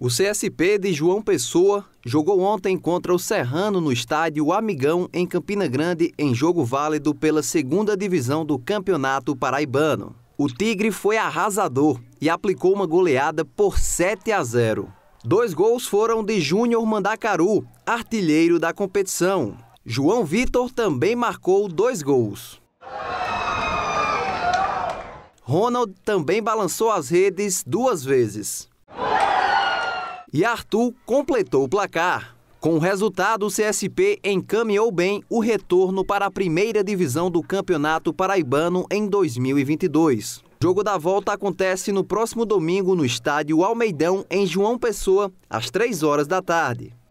O CSP de João Pessoa jogou ontem contra o Serrano no estádio Amigão, em Campina Grande, em jogo válido pela segunda divisão do Campeonato Paraibano. O Tigre foi arrasador e aplicou uma goleada por 7 a 0. Dois gols foram de Júnior Mandacaru, artilheiro da competição. João Vitor também marcou dois gols. Ronald também balançou as redes duas vezes. E Arthur completou o placar. Com o resultado, o CSP encaminhou bem o retorno para a primeira divisão do Campeonato Paraibano em 2022. O jogo da volta acontece no próximo domingo no estádio Almeidão, em João Pessoa, às 3 horas da tarde.